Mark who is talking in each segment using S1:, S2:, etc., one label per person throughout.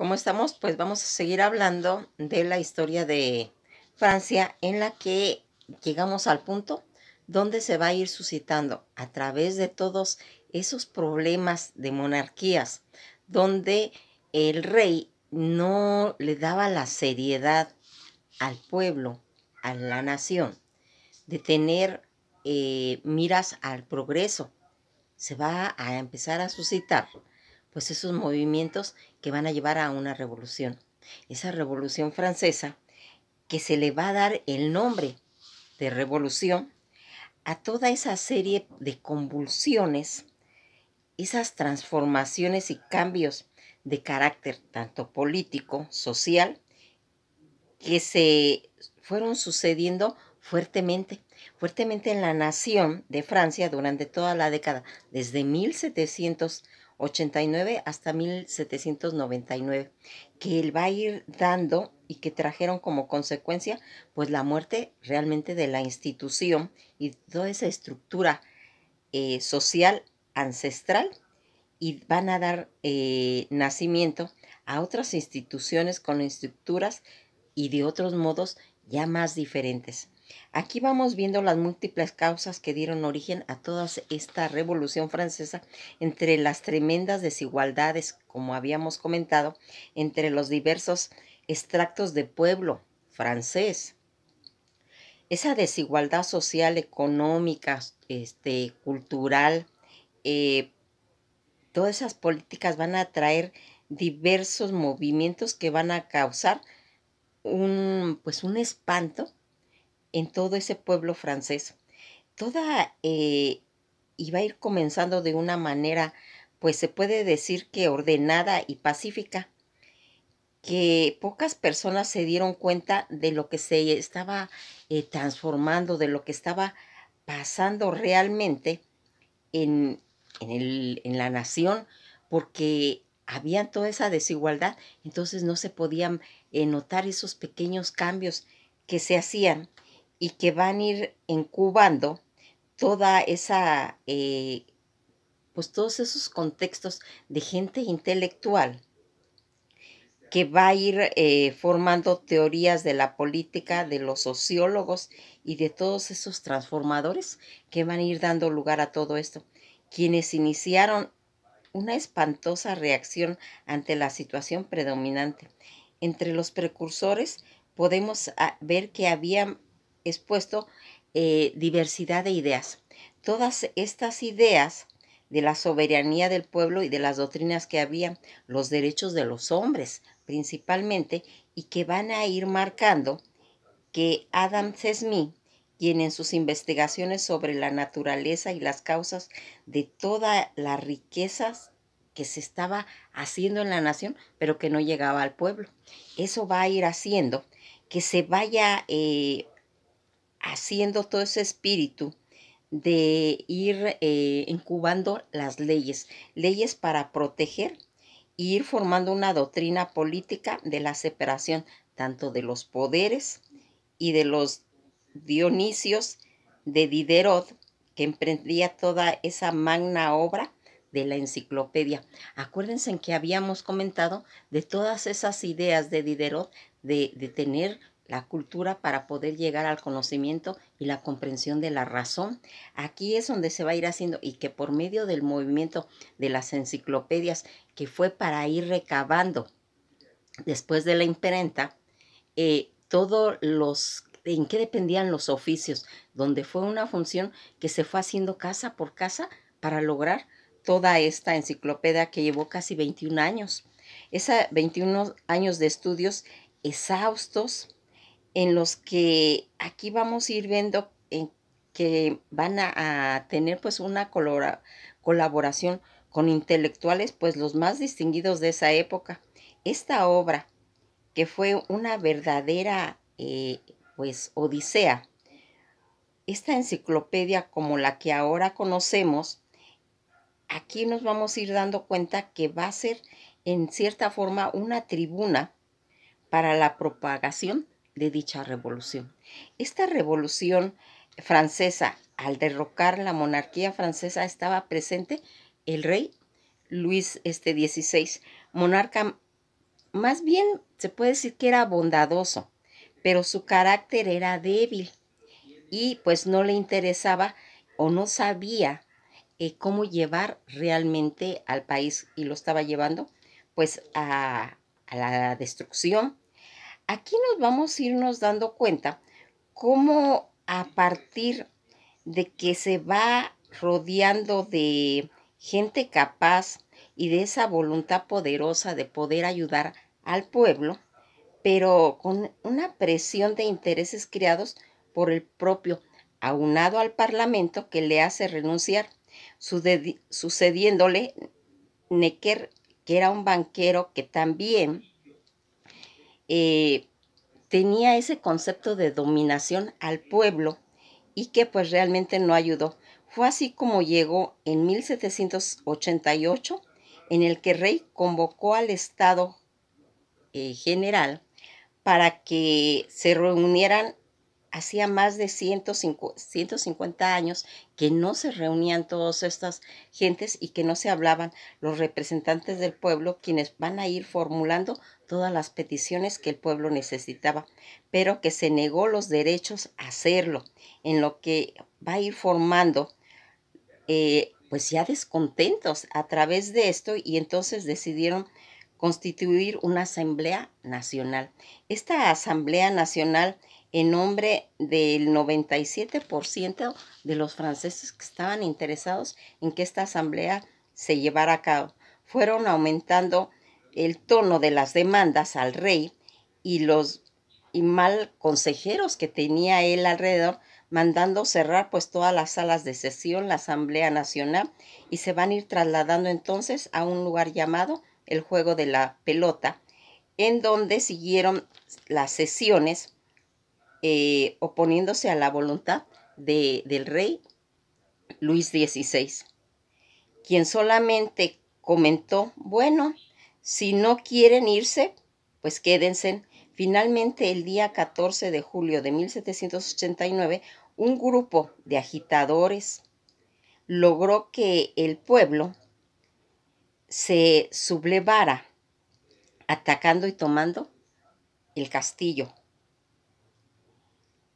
S1: como estamos, pues vamos a seguir hablando de la historia de Francia en la que llegamos al punto donde se va a ir suscitando a través de todos esos problemas de monarquías, donde el rey no le daba la seriedad al pueblo, a la nación, de tener eh, miras al progreso. Se va a empezar a suscitar pues esos movimientos que van a llevar a una revolución. Esa revolución francesa que se le va a dar el nombre de revolución a toda esa serie de convulsiones, esas transformaciones y cambios de carácter tanto político, social, que se fueron sucediendo fuertemente, fuertemente en la nación de Francia durante toda la década, desde 1700 89 hasta 1799, que él va a ir dando y que trajeron como consecuencia pues la muerte realmente de la institución y toda esa estructura eh, social ancestral y van a dar eh, nacimiento a otras instituciones con estructuras y de otros modos ya más diferentes. Aquí vamos viendo las múltiples causas que dieron origen a toda esta revolución francesa entre las tremendas desigualdades, como habíamos comentado, entre los diversos extractos de pueblo francés. Esa desigualdad social, económica, este, cultural, eh, todas esas políticas van a traer diversos movimientos que van a causar un, pues un espanto en todo ese pueblo francés. Toda eh, iba a ir comenzando de una manera, pues se puede decir que ordenada y pacífica, que pocas personas se dieron cuenta de lo que se estaba eh, transformando, de lo que estaba pasando realmente en, en, la nación, porque había toda esa desigualdad, entonces no se podían eh, notar esos pequeños cambios que se hacían y que van a ir incubando toda esa, eh, pues todos esos contextos de gente intelectual que va a ir eh, formando teorías de la política, de los sociólogos y de todos esos transformadores que van a ir dando lugar a todo esto, quienes iniciaron una espantosa reacción ante la situación predominante. Entre los precursores podemos ah, ver que había expuesto eh, diversidad de ideas. Todas estas ideas de la soberanía del pueblo y de las doctrinas que había, los derechos de los hombres principalmente, y que van a ir marcando que Adam Smith, quien en sus investigaciones sobre la naturaleza y las causas de todas las riquezas que se estaba haciendo en la nación, pero que no llegaba al pueblo. Eso va a ir haciendo que se vaya eh, haciendo todo ese espíritu de ir eh, incubando las leyes, leyes para proteger e ir formando una doctrina política de la separación tanto de los poderes y de los Dionisios de Diderot, que emprendía toda esa magna obra de la enciclopedia. Acuérdense en que habíamos comentado de todas esas ideas de Diderot de, de tener la cultura para poder llegar al conocimiento y la comprensión de la razón. Aquí es donde se va a ir haciendo y que por medio del movimiento de las enciclopedias, que fue para ir recabando después de la imprenta, eh, todos los en qué dependían los oficios, donde fue una función que se fue haciendo casa por casa para lograr toda esta enciclopedia que llevó casi 21 años. Esa 21 años de estudios exhaustos, en los que aquí vamos a ir viendo que van a, tener pues una colaboración con intelectuales pues los más distinguidos de esa época. Esta obra, que fue una verdadera eh, pues odisea, esta enciclopedia como la que ahora conocemos, aquí nos vamos a ir dando cuenta que va a ser en cierta forma una tribuna para la propagación de dicha revolución. Esta revolución francesa, al derrocar la monarquía francesa, estaba presente el rey Luis XVI, este, monarca más bien se puede decir que era bondadoso, pero su carácter era débil y pues no le interesaba o no sabía eh, cómo llevar realmente al país y lo estaba llevando pues a, a la destrucción Aquí nos vamos a irnos dando cuenta cómo a partir de que se va rodeando de gente capaz y de esa voluntad poderosa de poder ayudar al pueblo, pero con una presión de intereses creados por el propio, aunado al Parlamento que le hace renunciar, sucediéndole Necker, que era un banquero que también eh, tenía ese concepto de dominación al pueblo y que pues realmente no ayudó. Fue así como llegó en 1788, en el que Rey convocó al Estado eh, General para que se reunieran hacía más de 150 años que no se reunían todas estas gentes y que no se hablaban los representantes del pueblo, quienes van a ir formulando todas las peticiones que el pueblo necesitaba, pero que se negó los derechos a hacerlo, en lo que va a ir formando, eh, pues ya descontentos a través de esto y entonces decidieron constituir una asamblea nacional. Esta asamblea nacional en nombre del 97% de los franceses que estaban interesados en que esta asamblea se llevara a cabo. Fueron aumentando el tono de las demandas al rey y los y mal consejeros que tenía él alrededor, mandando cerrar pues todas las salas de sesión, la Asamblea Nacional, y se van a ir trasladando entonces a un lugar llamado el Juego de la Pelota, en donde siguieron las sesiones eh, oponiéndose a la voluntad de, del rey Luis XVI, quien solamente comentó, bueno, si no quieren irse, pues quédense. Finalmente, el día 14 de julio de 1789, un grupo de agitadores logró que el pueblo se sublevara, atacando y tomando el castillo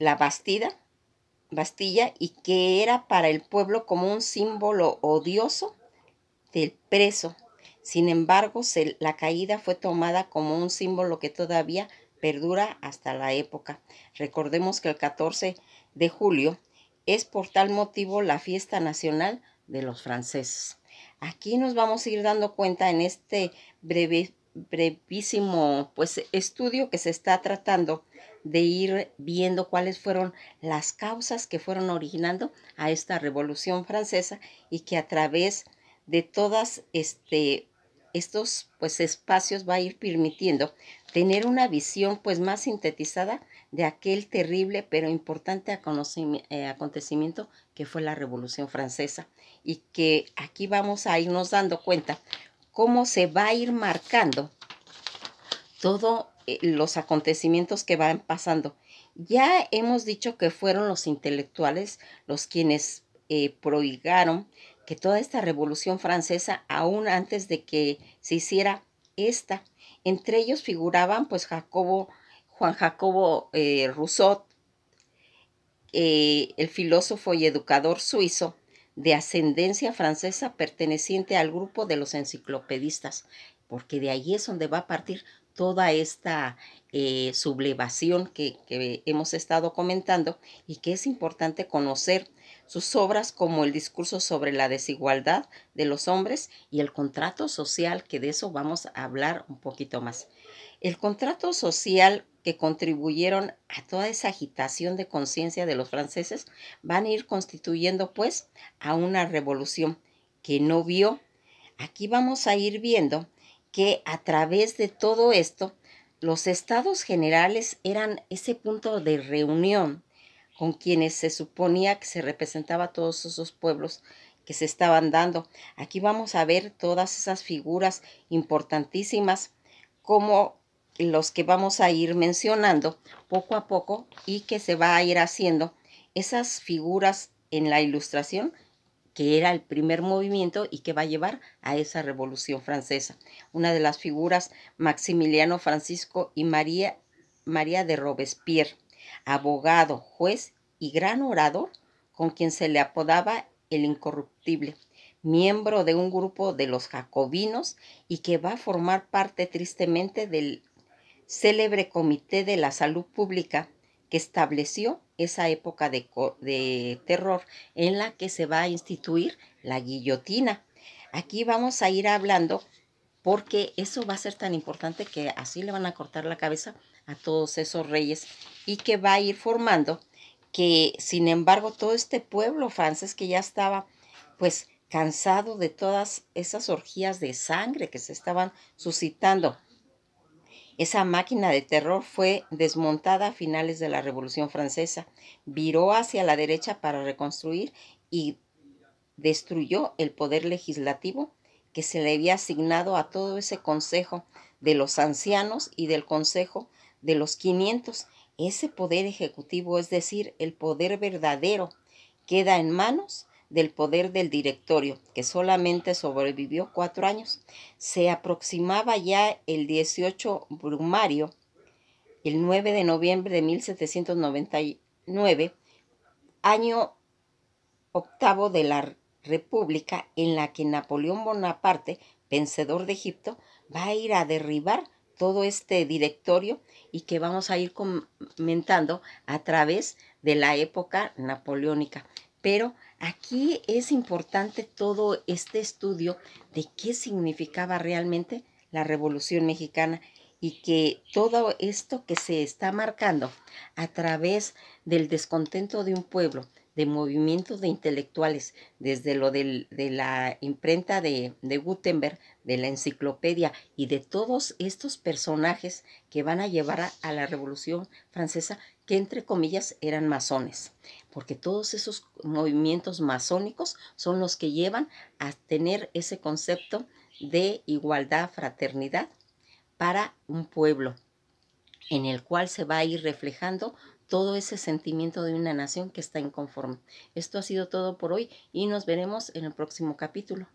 S1: la Bastida, Bastilla y que era para el pueblo como un símbolo odioso del preso. Sin embargo, la caída fue tomada como un símbolo que todavía perdura hasta la época. Recordemos que el 14 de julio es por tal motivo la fiesta nacional de los franceses. Aquí nos vamos a ir dando cuenta en este breve, brevísimo pues, estudio que se está tratando de ir viendo cuáles fueron las causas que fueron originando a esta revolución francesa y que a través de todas este, estos pues, espacios va a ir permitiendo tener una visión pues más sintetizada de aquel terrible pero importante eh, acontecimiento que fue la Revolución Francesa y que aquí vamos a irnos dando cuenta cómo se va a ir marcando todo eh, los acontecimientos que van pasando. Ya hemos dicho que fueron los intelectuales los quienes eh, prohigaron que toda esta revolución francesa, aún antes de que se hiciera esta, entre ellos figuraban pues Jacobo, Juan Jacobo eh, Rousseau, eh, el filósofo y educador suizo de ascendencia francesa perteneciente al grupo de los enciclopedistas, porque de ahí es donde va a partir toda esta eh, sublevación que, que hemos estado comentando y que es importante conocer sus obras como el discurso sobre la desigualdad de los hombres y el contrato social, que de eso vamos a hablar un poquito más. El contrato social que contribuyeron a toda esa agitación de conciencia de los franceses van a ir constituyendo pues a una revolución que no vio. Aquí vamos a ir viendo que a través de todo esto los estados generales eran ese punto de reunión con quienes se suponía que se representaba todos esos pueblos que se estaban dando. Aquí vamos a ver todas esas figuras importantísimas como los que vamos a ir mencionando poco a poco y que se va a ir haciendo esas figuras en la ilustración que era el primer movimiento y que va a llevar a esa revolución francesa. Una de las figuras, Maximiliano Francisco y María, María de Robespierre, abogado, juez y gran orador, con quien se le apodaba el incorruptible, miembro de un grupo de los jacobinos y que va a formar parte tristemente del célebre Comité de la Salud Pública que estableció esa época de, terror en la que se va a instituir la guillotina. Aquí vamos a ir hablando porque eso va a ser tan importante que así le van a cortar la cabeza a todos esos reyes y que va a ir formando que sin embargo todo este pueblo francés que ya estaba pues cansado de todas esas orgías de sangre que se estaban suscitando esa máquina de terror fue desmontada a finales de la Revolución Francesa, viró hacia la derecha para reconstruir y destruyó el poder legislativo que se le había asignado a todo ese consejo de los ancianos y del consejo de los 500. Ese poder ejecutivo, es decir, el poder verdadero, queda en manos del poder del directorio, que solamente sobrevivió cuatro años, se aproximaba ya el 18 brumario, el 9 de noviembre de 1799, año octavo de la República en la que Napoleón Bonaparte, vencedor de Egipto, va a ir a derribar todo este directorio y que vamos a ir comentando a través de la época napoleónica. Pero Aquí es importante todo este estudio de qué significaba realmente la Revolución Mexicana y que todo esto que se está marcando a través del descontento de un pueblo, de movimientos de intelectuales, desde lo de la imprenta de, de Gutenberg, de la enciclopedia y de todos estos personajes que van a llevar a, a la Revolución Francesa, que entre comillas eran masones, porque todos esos movimientos masónicos son los que llevan a tener ese concepto de igualdad, fraternidad para un pueblo en el cual se va a ir reflejando todo ese sentimiento de una nación que está inconforme. Esto ha sido todo por hoy y nos veremos en el próximo capítulo.